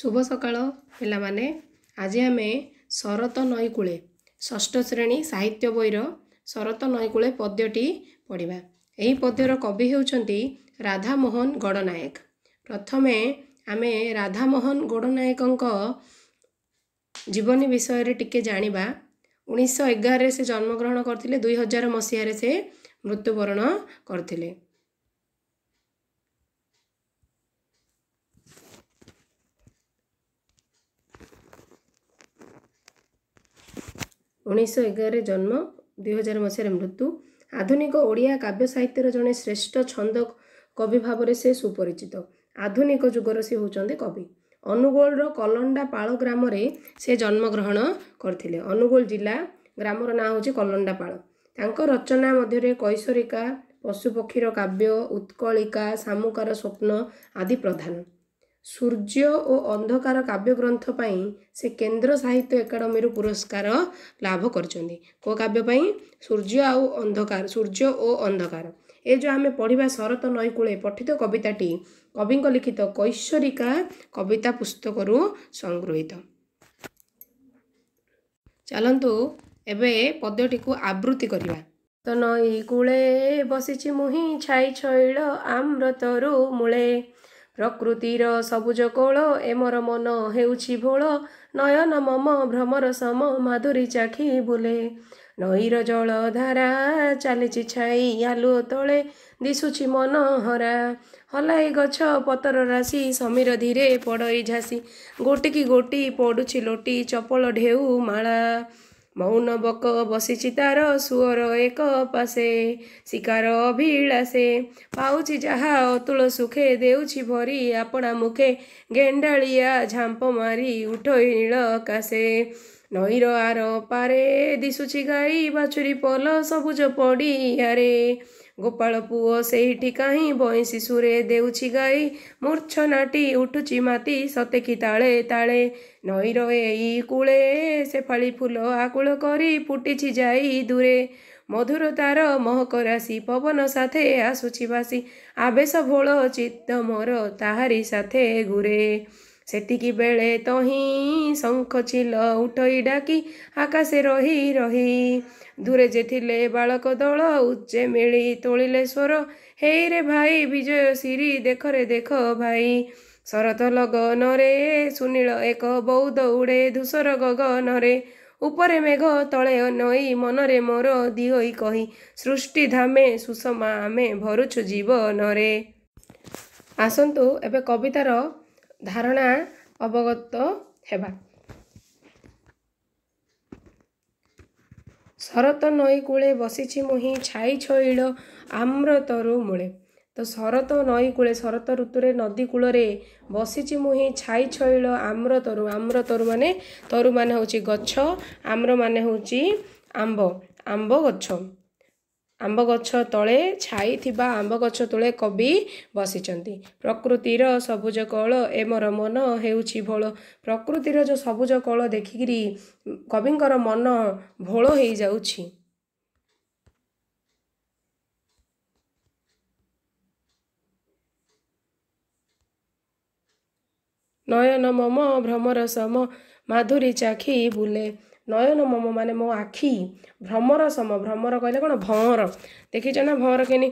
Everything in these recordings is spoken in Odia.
ଶୁଭ ସକାଳ ପିଲାମାନେ ଆଜି ଆମେ ଶରତ ନଈକୂଳେ ଷଷ୍ଠ ଶ୍ରେଣୀ ସାହିତ୍ୟ ବହିର ଶରତ ନଈକୂଳେ ପଦ୍ୟଟି ପଢ଼ିବା ଏହି ପଦ୍ୟର କବି ହେଉଛନ୍ତି ରାଧାମୋହନ ଗଡ଼ନାୟକ ପ୍ରଥମେ ଆମେ ରାଧାମୋହନ ଗଡ଼ନାୟକଙ୍କ ଜୀବନୀ ବିଷୟରେ ଟିକେ ଜାଣିବା ଉଣେଇଶହ ଏଗାରରେ ସେ ଜନ୍ମଗ୍ରହଣ କରିଥିଲେ ଦୁଇ ହଜାର ମସିହାରେ ସେ ମୃତ୍ୟୁବରଣ କରିଥିଲେ ଉଣେଇଶହ ଏଗାରରେ ଜନ୍ମ ହଜାର ମସିହାରେ ମୃତ୍ୟୁ ଆଧୁନିକ ଓଡ଼ିଆ କାବ୍ୟ ସାହିତ୍ୟର ଜଣେ ଶ୍ରେଷ୍ଠ ଛନ୍ଦ କବି ଭାବରେ ସେ ସୁପରିଚିତ ଆଧୁନିକ ଯୁଗର ସେ ହେଉଛନ୍ତି କବି ଅନୁଗୁଳର କଲଣ୍ଡାପାଳ ଗ୍ରାମରେ ସେ ଜନ୍ମଗ୍ରହଣ କରିଥିଲେ ଅନୁଗୋଳ ଜିଲ୍ଲା ଗ୍ରାମର ନାଁ ହେଉଛି କଲଣ୍ଡାପାଳ ତାଙ୍କ ରଚନା ମଧ୍ୟରେ କୈଶରିକା ପଶୁପକ୍ଷୀର କାବ୍ୟ ଉତ୍କଳିକା ଶାମୁକାର ସ୍ୱପ୍ନ ଆଦି ପ୍ରଧାନ ସୂର୍ଯ୍ୟ ଓ ଅନ୍ଧକାର କାବ୍ୟ ଗ୍ରନ୍ଥ ପାଇଁ ସେ କେନ୍ଦ୍ର ସାହିତ୍ୟ ଏକାଡେମୀରୁ ପୁରସ୍କାର ଲାଭ କରିଛନ୍ତି କେଉଁ କାବ୍ୟ ପାଇଁ ସୂର୍ଯ୍ୟ ଆଉ ଅନ୍ଧକାର ସୂର୍ଯ୍ୟ ଓ ଅନ୍ଧକାର ଏ ଯେଉଁ ଆମେ ପଢ଼ିବା ଶରତ ନଈକୂଳେ ପଠିତ କବିତାଟି କବିଙ୍କ ଲିଖିତ କୈଶରିକା କବିତା ପୁସ୍ତକରୁ ସଂଗୃହୀତ ଚାଲନ୍ତୁ ଏବେ ପଦ୍ୟଟିକୁ ଆବୃତ୍ତି କରିବା ତ ନଈ କୂଳେ ବସିଛି ମୁହିଁ ଛାଇ ଛଇଳ ଆମ୍ରତରୁ ମୂଳେ ପ୍ରକୃତିର ସବୁଜ କୋଳ ଏ ମୋର ମନ ହେଉଛି ଭୋଳ ନୟନ ମମ ଭ୍ରମର ସମ ମାଧୁରୀ ଚାଖି ବୁଲେ ନଈର ଜଳ ଧାରା ଚାଲିଛି ଛାଇ ଆଲୁଅ ତଳେ ଦିଶୁଛି ମନ ହରା ହଲାଇ ଗଛ ପତର ରାଶି ସମୀର ଧୀରେ ପଡ଼ଇ ଝାସି ଗୋଟିକି ଗୋଟି ପଡ଼ୁଛି ଲୋଟି ଚପଲ ଢେଉ ମାଳା ମୌନ ବକ ବସିଛି ତାର ସୁଅର ଏକ ପାସେ ଶିକାର ଅଭିଳାଷେ ପାଉଛି ଯାହା ଅତୁଳ ସୁଖେ ଦେଉଛି ଭରି ଆପଣା ମୁଖେ ଗେଣ୍ଡାଳିଆ ଝାମ୍ପ ମାରି ଉଠଇ ନୀଳ କାଶେ ନଈର ଆର ପାରେ ଦିଶୁଛି ଗାଈ ବାଛୁରୀ ପଲ ସବୁଜ ପଡ଼ିଆରେ ଗୋପାଳ ପୁଅ ସେଇଠି କାହିଁ ବଇଁଶି ସୁରେ ଦେଉଛି ଗାଈ ମୂର୍ଚ୍ଛ ନାଟି ଉଠୁଛି ମାଟି ସତେକି ତାଳେ ତାଳେ ନଈର ଏଇ କୂଳେ ସେ ଫାଳି ଫୁଲ ଆକୁଳ କରି ଫୁଟିଛି ଯାଇ ଦୂରେ ମଧୁର ତାର ମହକ ରାଶି ପବନ ସାଥେ ଆସୁଛି ବାସି ଆବେଶ ଭୋଳ ଚିତ୍ତ ମୋର ତାହାରି ସାଥେ ଗୁରେ ସେତିକି ବେଳେ ତ ଶଙ୍ଖ ଚିଲ ଉଠଇ ଡାକି ଆକାଶେ ରହି ରହି ଦୂରେ ଯେ ଥିଲେ ବାଳକ ଦଳ ଉଚ୍ଚେ ମିଳି ତୋଳିଲେ ସ୍ୱର ହେଇ ଭାଇ ବିଜୟ ସିରି ଦେଖରେ ଦେଖ ଭାଇ ଶରତ ଲଗନରେ ସୁନୀଳ ଏକ ବୌଦ୍ଧ ଉଡ଼େ ଧୂସର ଗଗନରେ ଉପରେ ମେଘ ତଳେ ନଈ ମନରେ ମୋର ଦିହୋଇ କହି ସୃଷ୍ଟି ଧାମେ ସୁଷମା ଆମେ ଭରୁଛୁ ଜୀବନରେ ଆସନ୍ତୁ ଏବେ କବିତାର ଧାରଣା ଅବଗତ ହେବା ଶରତ ନଈ କୂଳେ ବସିଛି ମୁହିଁ ଛାଇ ଛଇଳ ଆମ୍ରତରୁ ମୂଳେ ତ ଶରତ ନଈ କୂଳେ ଶରତ ଋତୁରେ ନଦୀ କୂଳରେ ବସିଛି ମୁହିଁ ଛାଇ ଛଇଳ ଆମ୍ରତରୁ ଆମ୍ରତରୁ ମାନେ ତରୁମାନେ ହେଉଛି ଗଛ ଆମ୍ରମାନେ ହେଉଛି ଆମ୍ବ ଆମ୍ବ ଗଛ ଆମ୍ବ ଗଛ ତଳେ ଛାଇ ଥିବା ଆମ୍ବ ଗଛ ତଳେ କବି ବସିଛନ୍ତି ପ୍ରକୃତିର ସବୁଜ କଳ ଏ ମୋର ମନ ହେଉଛି ଭୋଳ ପ୍ରକୃତିର ଯେଉଁ ସବୁଜ କଳ ଦେଖିକିରି କବିଙ୍କର ମନ ଭୋଳ ହେଇଯାଉଛି ନୟନ ମମ ଭ୍ରମର ସମ ମାଧୁରୀ ଚାଖି ବୁଲେ ନୟନ ମମ ମାନେ ମୋ ଆଖି ଭ୍ରମର ସମ ଭ୍ରମର କହିଲେ କ'ଣ ଭଅଁର ଦେଖିଛ ନା ଭଅଁର କେନି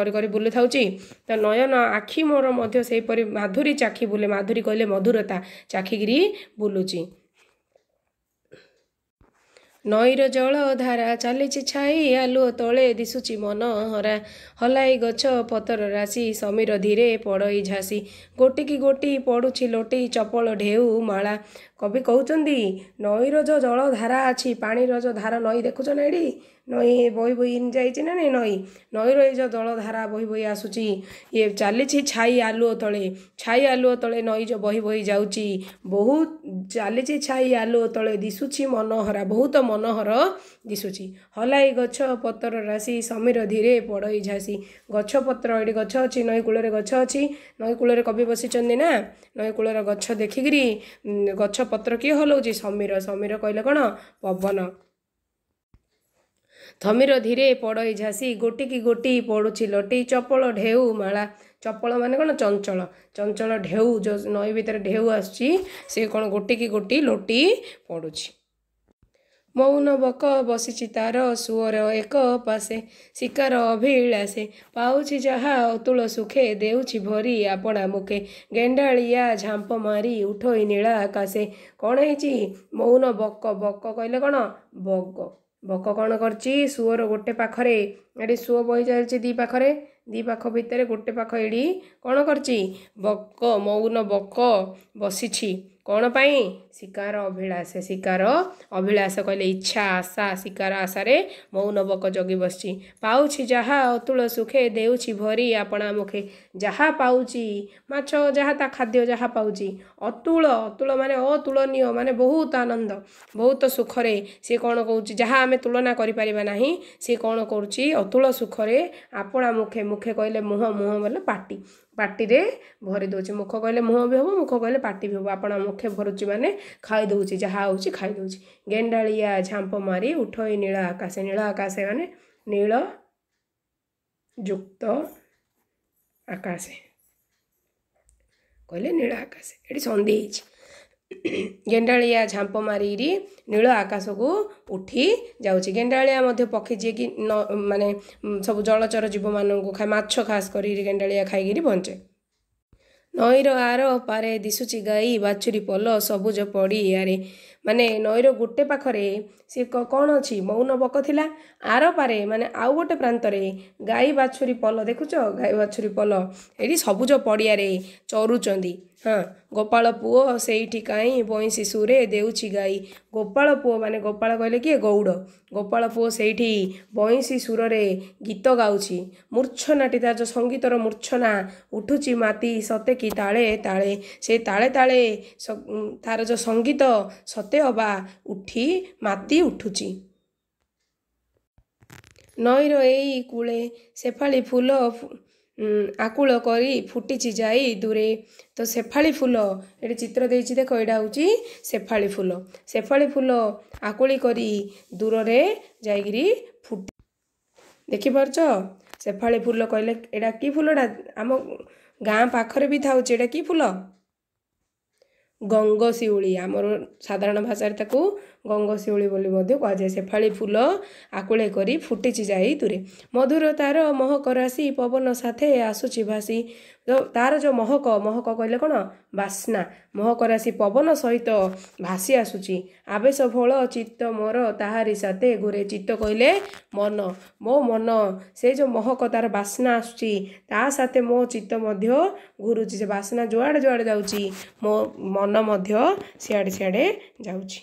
କରି କରି ବୁଲୁଥାଉଛି ତ ନୟନ ଆଖି ମୋର ମଧ୍ୟ ସେହିପରି ମାଧୁରୀ ଚାଖି ବୁଲେ ମାଧୁରୀ କହିଲେ ମଧୁରତା ଚାଖିକିରି ବୁଲୁଛି ନଈର ଜଳ ଧାରା ଚାଲିଛି ଛାଇ ଆଲୁଅ ତଳେ ଦିଶୁଛି ମନ ହରା ହଲାଇ ଗଛ ପତର ରାଶି ସମୀର ଧୀରେ ପଡ଼ଇ ଝାସି ଗୋଟିକି ଗୋଟି ପଡ଼ୁଛି ଲୋଟି ଚପଳ ଢେଉ ମାଳା କବି କହୁଛନ୍ତି ନଈର ଯେଉଁ ଜଳ ଧାରା ଅଛି ପାଣିର ଯେଉଁ ଧାର ନଈ ଦେଖୁଛ ନା ଏଠି ନଈ ବହି ବହି ଯାଇଛି ନା ନାଇଁ ନଈ ନଈର ନଈ ରହିଛ ଦଳଧାରା ବହି ବହି ଆସୁଛି ଇଏ ଚାଲିଛି ଛାଇ ଆଲୁଅ ତଳେ ଛାଇ ଆଲୁଅ ତଳେ ନଈ ଯେଉଁ ବହି ବହି ଯାଉଛି ବହୁତ ଚାଲିଛି ଛାଇ ଆଲୁଅ ତଳେ ଦିଶୁଛି ମନୋହରା ବହୁତ ମନୋହର ଦିଶୁଛି ହଲାଇ ଗଛ ପତ୍ର ରାଶି ସମୀର ଧୀରେ ପଡ଼ଇ ଝାସି ଗଛ ପତ୍ର ଏଠି ଗଛ ଅଛି ନଈ କୂଳରେ ଗଛ ଅଛି ନଈ କୂଳରେ କବି ବସିଛନ୍ତି ନା ନଈ କୂଳର ଗଛ ଦେଖିକିରି ଗଛ ପତ୍ର କିଏ ହଲଉଛି ସମୀର ସମୀର କହିଲେ କ'ଣ ପବନ ଥମିର ଧୀରେ ପଡ଼ଇ ଝାସି ଗୋଟିକି କି ଗୋଟି ପଡ଼ୁଛି ଲଟି ଚପଳ ଢେଉ ମାଳା ଚପଳ ମାନେ କ'ଣ ଚଞ୍ଚଳ ଚଞ୍ଚଳ ଢେଉ ଯେଉଁ ନଈ ଭିତରେ ଢେଉ ଆସୁଛି ସେ କ'ଣ ଗୋଟି କି ଗୋଟି ଲୋଟି ପଡ଼ୁଛି ମୌନ ବକ ବସିଛି ତାର ସୁଅର ଏକ ପାସେ ଶିକାର ଅଭିଳାଷେ ପାଉଛି ଯାହା ଅତୁଳ ସୁଖେ ଦେଉଛି ଭରି ଆପଣା ମୁଖେ ଗେଣ୍ଡାଳିଆ ଝାମ୍ପ ମାରି ଉଠୋଇ ନୀଳା ଆକାଶେ କ'ଣ ହେଇଛି ମୌନ ବକ ବକ କହିଲେ କ'ଣ ବଗ ବକ କ'ଣ କରିଛି ସୁଅର ଗୋଟେ ପାଖରେ ଏଠି ସୁଅ ବହି ଚାଲିଛି ଦୁଇ ପାଖରେ ଦୁଇ ପାଖ ଭିତରେ ଗୋଟେ ପାଖ ଏଇଠି କ'ଣ କରିଛି ବକ ମଉନ ବକ ବସିଛି କ'ଣ ପାଇଁ ଶିକାର ଅଭିଳାଷ ଶିକାର ଅଭିଳାଷ କହିଲେ ଇଚ୍ଛା ଆଶା ଶିକାର ଆଶାରେ ମୌନ ବକ ଜଗି ବସିଛି ପାଉଛି ଯାହା ଅତୁଳ ସୁଖେ ଦେଉଛି ଭରି ଆପଣା ମୁଖେ ଯାହା ପାଉଛି ମାଛ ଯାହା ତା ଖାଦ୍ୟ ଯାହା ପାଉଛି ଅତୁଳ ଅତୁଳ ମାନେ ଅତୁଳନୀୟ ମାନେ ବହୁତ ଆନନ୍ଦ ବହୁତ ସୁଖରେ ସିଏ କ'ଣ କହୁଛି ଯାହା ଆମେ ତୁଳନା କରିପାରିବା ନାହିଁ ସେ କ'ଣ କରୁଛି ଅତୁଳ ସୁଖରେ ଆପଣା ମୁଖେ ମୁଖେ କହିଲେ ମୁହଁ ମୁହଁ ବୋଲେ ପାଟି ପାଟିରେ ଭରି ଦେଉଛି ମୁଖ କହିଲେ ମୁହଁ ବି ହେବ ମୁଖ କହିଲେ ପାଟି ବି ହେବ ଆପଣ ମୁଖେ ଭରୁଛି ମାନେ ଖାଇଦେଉଛି ଯାହା ହେଉଛି ଖାଇଦେଉଛି ଗେଣ୍ଡାଳିଆ ଝାମ୍ପ ମାରି ଉଠଇ ନୀଳ ଆକାଶ ନୀଳ ଆକାଶ ମାନେ ନୀଳ ଯୁକ୍ତ ଆକାଶ କହିଲେ ନୀଳ ଆକାଶ ଏଠି ସନ୍ଧି ହେଇଛି ଗେଣ୍ଡାଳିଆ ଝାମ୍ପ ମାରିକିରି ନୀଳ ଆକାଶକୁ ଉଠି ଯାଉଛି ଗେଣ୍ଡାଳିଆ ମଧ୍ୟ ପକ୍ଷୀ ଯିଏକି ନ ମାନେ ସବୁ ଜଳଚର ଜୀବମାନଙ୍କୁ ଖାଇ ମାଛ ଖାସ୍ କରିକି ଗେଣ୍ଡାଳିଆ ଖାଇକିରି ବଞ୍ଚେ ନଈର ଆର ପାରେ ଦିଶୁଛି ଗାଈ ବାଛୁରୀ ପଲ ସବୁଜ ପଡ଼ି ଇଆରେ ମାନେ ନଈର ଗୋଟେ ପାଖରେ ସେ କ'ଣ ଅଛି ମୌନ ବକ ଥିଲା ଆର ପାରେ ମାନେ ଆଉ ଗୋଟେ ପ୍ରାନ୍ତରେ ଗାଈ ବାଛୁରୀ ପୋଲ ଦେଖୁଛ ଗାଈ ବାଛୁରୀ ପୋଲ ଏଠି ସବୁଜ ପଡ଼ିଆରେ ଚରୁଛନ୍ତି ହଁ ଗୋପାଳ ପୁଅ ସେଇଠି କାହିଁ ବଇଁ ଶିଶୁରେ ଦେଉଛି ଗାଈ ଗୋପାଳ ପୁଅ ମାନେ ଗୋପାଳ କହିଲେ କିଏ ଗୌଡ଼ ଗୋପାଳ ପୁଅ ସେଇଠି ବଇଁ ଶିଶୁରରେ ଗୀତ ଗାଉଛି ମୂର୍ଛନାଟି ତା'ର ଯେଉଁ ସଙ୍ଗୀତର ମୂର୍ଛନା ଉଠୁଛି ମାତି ସତେ କି ତାଳେ ତାଳେ ସେ ତାଳେ ତାଳେ ତା'ର ଯେଉଁ ସଙ୍ଗୀତ ସତେ ଅବା ଉଠି ମାତି ଉଠୁଛି ନଈର ଏଇ କୂଳେ ସେଫାଳି ଫୁଲ ଆକୁଳ କରି ଫୁଟିଛି ଯାଇ ଦୂରେ ତ ସେଫାଳି ଫୁଲ ଏଠି ଚିତ୍ର ଦେଇଛି ଦେଖ ଏଇଟା ହେଉଛି ସେଫାଳି ଫୁଲ ସେଫାଳି ଫୁଲ ଆକୁଳି କରି ଦୂରରେ ଯାଇକିରି ଫୁଟି ଦେଖିପାରୁଛ ସେଫାଳି ଫୁଲ କହିଲେ ଏଇଟା କି ଫୁଲଟା ଆମ ଗାଁ ପାଖରେ ବି ଥାଉଛି ଏଇଟା କି ଫୁଲ ଗଙ୍ଗ ଶିଉଳି ଆମର ସାଧାରଣ ଭାଷାରେ ତାକୁ ଗଙ୍ଗଶିଉଳି ବୋଲି ମଧ୍ୟ କୁହାଯାଏ ସେଫାଳି ଫୁଲ ଆକୁଳେ କରି ଫୁଟିଛି ଯାଇ ତୁରେ ମଧୁର ତା'ର ମହକ ରାଶି ପବନ ସାଥେ ଆସୁଛି ଭାସି ତା'ର ଯେଉଁ ମହକ ମହକ କହିଲେ କ'ଣ ବାସ୍ନା ମହକ ରାଶି ପବନ ସହିତ ଭାସି ଆସୁଛି ଆବେଶ ଫଳ ଚିତ୍ତ ମୋର ତାହାରି ସାଥେ ଘୁରେ ଚିତ୍ତ କହିଲେ ମନ ମୋ ମନ ସେ ଯେଉଁ ମହକ ତା'ର ବାସ୍ନା ଆସୁଛି ତା ସାଥେ ମୋ ଚିତ୍ତ ମଧ୍ୟ ଘୁରୁଛି ସେ ବାସ୍ନା ଯୁଆଡ଼େ ଯୁଆଡ଼େ ଯାଉଛି ମୋ ମନ ମଧ୍ୟ ସିଆଡ଼େ ସିଆଡ଼େ ଯାଉଛି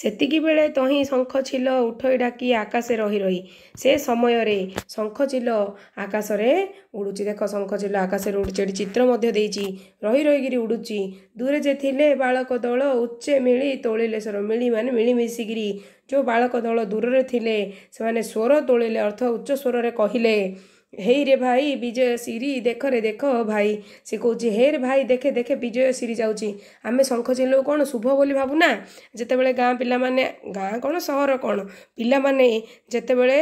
ସେତିକିବେଳେ ତହିଁ ଶଙ୍ଖ ଚିଲ ଉଠୋଇ ଡାକି ଆକାଶେ ରହି ରହି ସେ ସମୟରେ ଶଙ୍ଖ ଚିଲ ଆକାଶରେ ଉଡ଼ୁଛି ଦେଖ ଶଙ୍ଖ ଚିଲ ଆକାଶରେ ଉଡ଼ୁଛି ଏଠି ଚିତ୍ର ମଧ୍ୟ ଦେଇଛି ରହି ରହିକିରି ଉଡ଼ୁଛି ଦୂରେ ଯେ ଥିଲେ ବାଳକ ଦଳ ଉଚ୍ଚେ ମିଳି ତୋଳିଲେ ସ୍ୱର ମିଳି ମାନେ ମିଳିମିଶିକିରି ଯେଉଁ ବାଳକ ଦଳ ଦୂରରେ ଥିଲେ ସେମାନେ ସ୍ୱର ତୋଳିଲେ ଅର୍ଥ ଉଚ୍ଚ ସ୍ୱରରେ କହିଲେ ହେଇରେ ଭାଇ ବିଜୟ ସିରି ଦେଖ ରେ ଦେଖ ଭାଇ ସେ କହୁଛି ହେ ରେ ଭାଇ ଦେଖେ ଦେଖେ ବିଜୟ ସିରି ଯାଉଛି ଆମେ ଶଙ୍ଖ ଚିହ୍ନକୁ କ'ଣ ଶୁଭ ବୋଲି ଭାବୁନା ଯେତେବେଳେ ଗାଁ ପିଲାମାନେ ଗାଁ କ'ଣ ସହର କ'ଣ ପିଲାମାନେ ଯେତେବେଳେ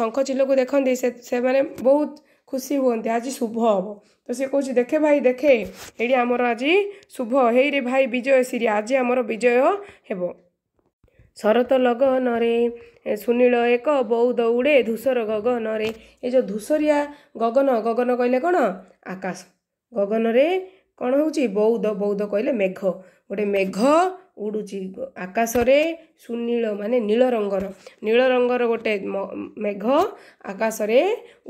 ଶଙ୍ଖ ଚିହ୍ନକୁ ଦେଖନ୍ତି ସେ ସେମାନେ ବହୁତ ଖୁସି ହୁଅନ୍ତି ଆଜି ଶୁଭ ହେବ ତ ସେ କହୁଛି ଦେଖେ ଭାଇ ଦେଖେ ଏଇଠି ଆମର ଆଜି ଶୁଭ ହେଇରେ ଭାଇ ବିଜୟ ସିରି ଆଜି ଆମର ବିଜୟ ହେବ ଶରତ ଲଗନରେ ସୁନୀଳ ଏକ ବୌଦ ଉଡ଼େ ଧୂସର ଗଗନରେ ଏ ଯେଉଁ ଧୂସରିଆ ଗଗନ ଗଗନ କହିଲେ କ'ଣ ଆକାଶ ଗଗନରେ କ'ଣ ହେଉଛି ବୌଦ ବୌଦ କହିଲେ ମେଘ ଗୋଟେ ମେଘ ଉଡ଼ୁଛି ଆକାଶରେ ସୁନୀଳ ମାନେ ନୀଳ ରଙ୍ଗର ନୀଳ ରଙ୍ଗର ଗୋଟେ ମେଘ ଆକାଶରେ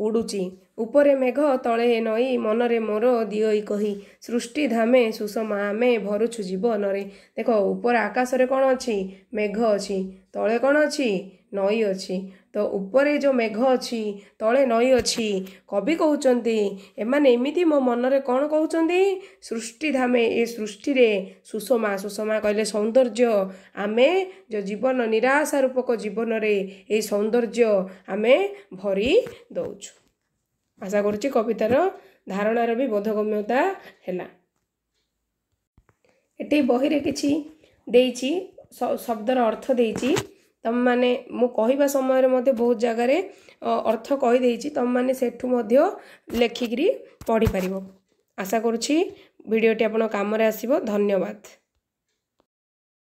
ଉଡ଼ୁଛି ଉପରେ ମେଘ ତଳେ ନଈ ମନରେ ମୋର ଦିଅଇ କହି ସୃଷ୍ଟି ଧାମେ ସୁଷମା ଆମେ ଭରୁଛୁ ଜୀବନରେ ଦେଖ ଉପରେ ଆକାଶରେ କ'ଣ ଅଛି ମେଘ ଅଛି ତଳେ କ'ଣ ଅଛି ନଈ ଅଛି ତ ଉପରେ ଯେଉଁ ମେଘ ଅଛି ତଳେ ନଈ ଅଛି କବି କହୁଛନ୍ତି ଏମାନେ ଏମିତି ମୋ ମନରେ କ'ଣ କହୁଛନ୍ତି ସୃଷ୍ଟିଧାମେ ଏ ସୃଷ୍ଟିରେ ସୁଷମା ସୁଷମା କହିଲେ ସୌନ୍ଦର୍ଯ୍ୟ ଆମେ ଯେଉଁ ଜୀବନ ନିରାଶାରୂପକ ଜୀବନରେ ଏ ସୌନ୍ଦର୍ଯ୍ୟ ଆମେ ଭରି ଦେଉଛୁ ଆଶା କରୁଛି କବିତାର ଧାରଣାର ବି ବୋଧଗମ୍ୟତା ହେଲା ଏଠି ବହିରେ କିଛି ଦେଇଛି ଶବ୍ଦର ଅର୍ଥ ଦେଇଛି ତୁମମାନେ ମୁଁ କହିବା ସମୟରେ ମଧ୍ୟ ବହୁତ ଜାଗାରେ ଅର୍ଥ କହିଦେଇଛି ତୁମମାନେ ସେଠୁ ମଧ୍ୟ ଲେଖିକିରି ପଢ଼ିପାରିବ ଆଶା କରୁଛି ଭିଡ଼ିଓଟି ଆପଣ କାମରେ ଆସିବ ଧନ୍ୟବାଦ